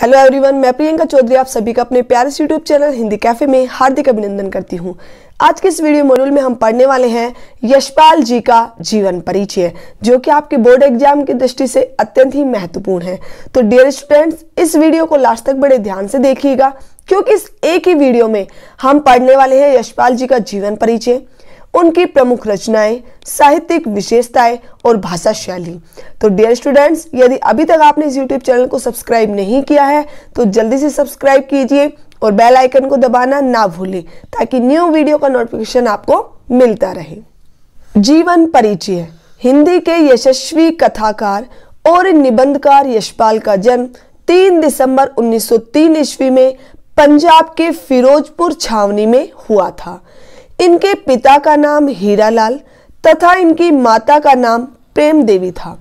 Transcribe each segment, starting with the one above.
hello everyone मैं प्रियंका चौधरी आप सभी का अपने प्यारे यूट्यूब चैनल हिंदी कैफे में हार्दिक अभिनंदन करती हूँ आज के इस वीडियो मॉड्यूल में हम पढ़ने वाले हैं यशपाल जी का जीवन परिचय जो कि आपके बोर्ड एग्जाम की दृष्टि से अत्यंत ही महत्वपूर्ण है तो डियर स्टूडेंट्स इस वीडियो को लास्ट तक बड़े ध्यान से देखिएगा क्योंकि इस एक ही वीडियो में हम पढ़ने वाले हैं यशपाल जी का जीवन परिचय उनकी प्रमुख रचनाएं साहित्यिक विशेषताएं और भाषा शैली तो डियर स्टूडेंट्स यदि अभी तक आपने इस यूट्यूब चैनल को सब्सक्राइब नहीं किया है तो जल्दी से सब्सक्राइब कीजिए और बेल आइकन को दबाना ना भूलें ताकि न्यू वीडियो का नोटिफिकेशन आपको मिलता रहे जीवन परिचय हिंदी के यशस्वी कथाकार और निबंधकार यशपाल का जन्म तीन दिसंबर उन्नीस ईस्वी में पंजाब के फिरोजपुर छावनी में हुआ था इनके पिता का नाम हीरालाल तथा इनकी माता का नाम प्रेम देवी था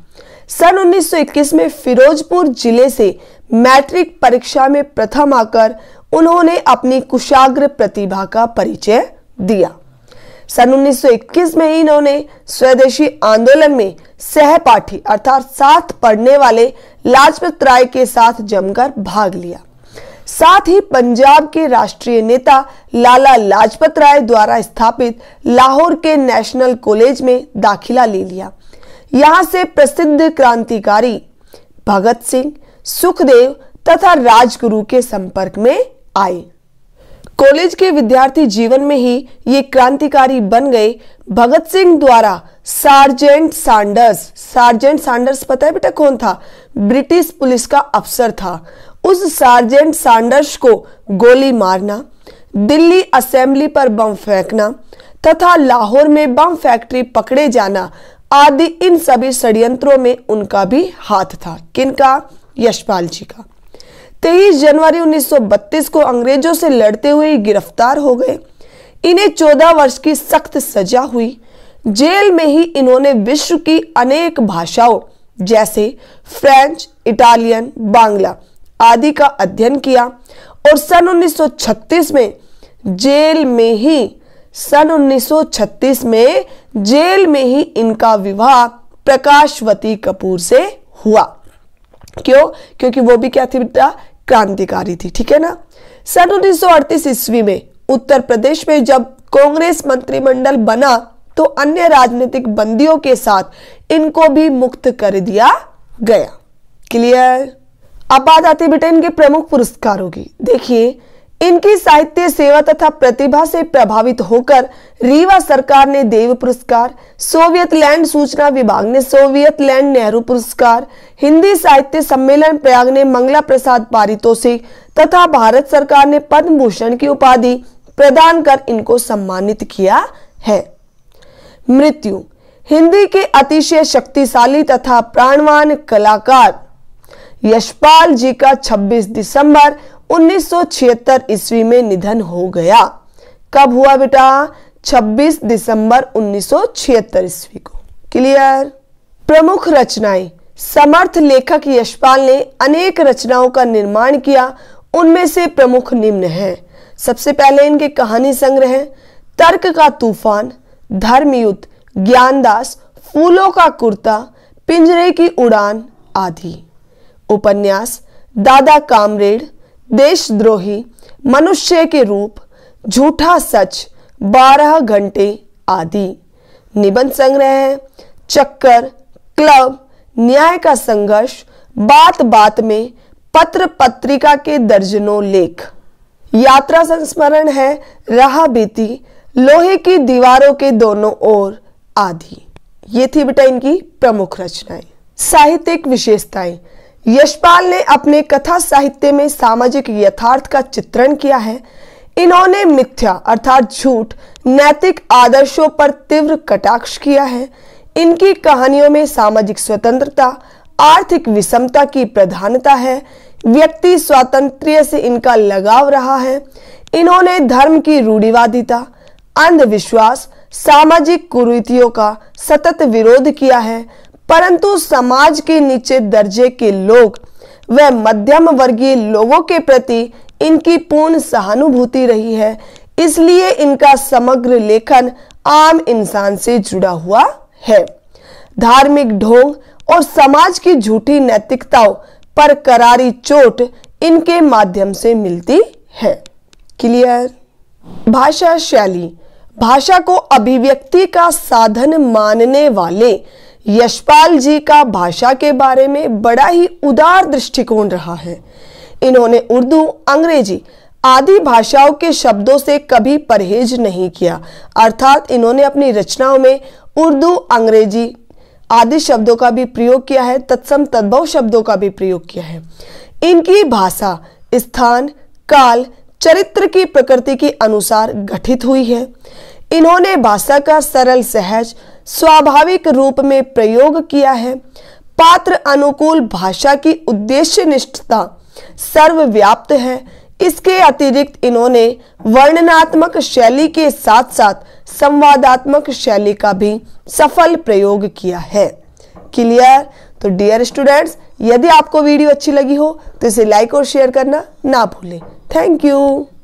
सन 1921 में फिरोजपुर जिले से मैट्रिक परीक्षा में प्रथम आकर उन्होंने अपनी कुशाग्र प्रतिभा का परिचय दिया सन 1921 में इन्होंने स्वदेशी आंदोलन में सहपाठी अर्थात साथ पढ़ने वाले लाजपत राय के साथ जमकर भाग लिया साथ ही पंजाब के राष्ट्रीय नेता लाला लाजपत राय द्वारा स्थापित लाहौर के नेशनल कॉलेज में दाखिला ले लिया यहाँ से प्रसिद्ध क्रांतिकारी भगत सिंह सुखदेव तथा राजगुरु के संपर्क में आए कॉलेज के विद्यार्थी जीवन में ही ये क्रांतिकारी बन गए भगत सिंह द्वारा सार्जेंट सांडर्स सार्जेंट सांडर्स पता है बेटा कौन था ब्रिटिश पुलिस का अफसर था उस सार्जेंट सांडर्स को गोली मारना दिल्ली असेंबली पर बम फेंकना तथा लाहौर में बम फैक्ट्री पकड़े जाना आदि इन सभी षड्यंत्रों में उनका भी हाथ था किनका यशपाल जी का 23 जनवरी 1932 को अंग्रेजों से लड़ते हुए गिरफ्तार हो गए इन्हें 14 वर्ष की सख्त सजा हुई जेल में ही इन्होंने विश्व की अनेक भाषाओं जैसे फ्रेंच इटालियन बांग्ला आदि का अध्ययन किया और सन 1936 में जेल में ही सन 1936 में जेल में ही इनका विवाह प्रकाशवती कपूर से हुआ क्यों क्योंकि वो भी क्या थी बेटा क्रांतिकारी थी ठीक है ना सन 1938 ईस्वी में उत्तर प्रदेश में जब कांग्रेस मंत्रिमंडल बना तो अन्य राजनीतिक बंदियों के साथ इनको भी मुक्त कर दिया गया क्लियर अब बात आती है बेटा इनके प्रमुख पुरस्कारों की देखिए इनकी साहित्य सेवा तथा प्रतिभा से प्रभावित होकर रीवा सरकार ने देव पुरस्कार सोवियत लैंड सूचना विभाग ने सोवियत लैंड नेहरू पुरस्कार हिंदी साहित्य सम्मेलन प्रयाग ने मंगला प्रसाद पारितोषिक तथा भारत सरकार ने पद्म भूषण की उपाधि प्रदान कर इनको सम्मानित किया है मृत्यु हिंदी के अतिशय शक्तिशाली तथा प्राणवान कलाकार यशपाल जी का 26 दिसंबर 1976 ईस्वी में निधन हो गया कब हुआ बेटा 26 दिसंबर 1976 ईस्वी को क्लियर प्रमुख रचनाएं समर्थ लेखक यशपाल ने अनेक रचनाओं का निर्माण किया उनमें से प्रमुख निम्न हैं सबसे पहले इनके कहानी संग्रह तर्क का तूफान धर्मयुद्ध ज्ञानदास फूलों का कुर्ता पिंजरे की उड़ान आदि उपन्यास दादा कामरेड देशद्रोही मनुष्य के रूप झूठा सच बारह घंटे आदि निबंध संग्रह है चक्कर क्लब न्याय का संघर्ष बात बात में पत्र पत्रिका के दर्जनों लेख यात्रा संस्मरण है राह बीती लोहे की दीवारों के दोनों ओर आदि ये थी बेटा इनकी प्रमुख रचनाएं साहित्यिक विशेषताएं यशपाल ने अपने कथा साहित्य में सामाजिक यथार्थ का चित्रण किया है इन्होंने मिथ्या अर्थात झूठ नैतिक आदर्शों पर तीव्र कटाक्ष किया है इनकी कहानियों में सामाजिक स्वतंत्रता आर्थिक विषमता की प्रधानता है व्यक्ति स्वातंत्र से इनका लगाव रहा है इन्होंने धर्म की रूढ़िवादिता अंधविश्वास सामाजिक कुरीतियों का सतत विरोध किया है परंतु समाज के नीचे दर्जे के लोग व मध्यम वर्गीय लोगों के प्रति इनकी पूर्ण सहानुभूति रही है इसलिए इनका समग्र लेखन आम इंसान से जुड़ा हुआ है धार्मिक ढोंग और समाज की झूठी नैतिकताओं पर करारी चोट इनके माध्यम से मिलती है क्लियर भाषा शैली भाषा को अभिव्यक्ति का साधन मानने वाले यशपाल जी का भाषा के बारे में बड़ा ही उदार दृष्टिकोण रहा है इन्होंने उर्दू अंग्रेजी आदि भाषाओं के शब्दों से कभी परहेज नहीं किया अर्थात इन्होंने अपनी रचनाओं में उर्दू अंग्रेजी आदि शब्दों का भी प्रयोग किया है तत्सम तद्भव शब्दों का भी प्रयोग किया है इनकी भाषा स्थान काल चरित्र की प्रकृति के अनुसार गठित हुई है इन्होंने भाषा का सरल सहज स्वाभाविक रूप में प्रयोग किया है पात्र अनुकूल भाषा की उद्देश्य निष्ठता सर्वव्याप्त है इसके अतिरिक्त इन्होंने वर्णनात्मक शैली के साथ साथ संवादात्मक शैली का भी सफल प्रयोग किया है क्लियर तो डियर स्टूडेंट्स यदि आपको वीडियो अच्छी लगी हो तो इसे लाइक और शेयर करना ना भूलें थैंक यू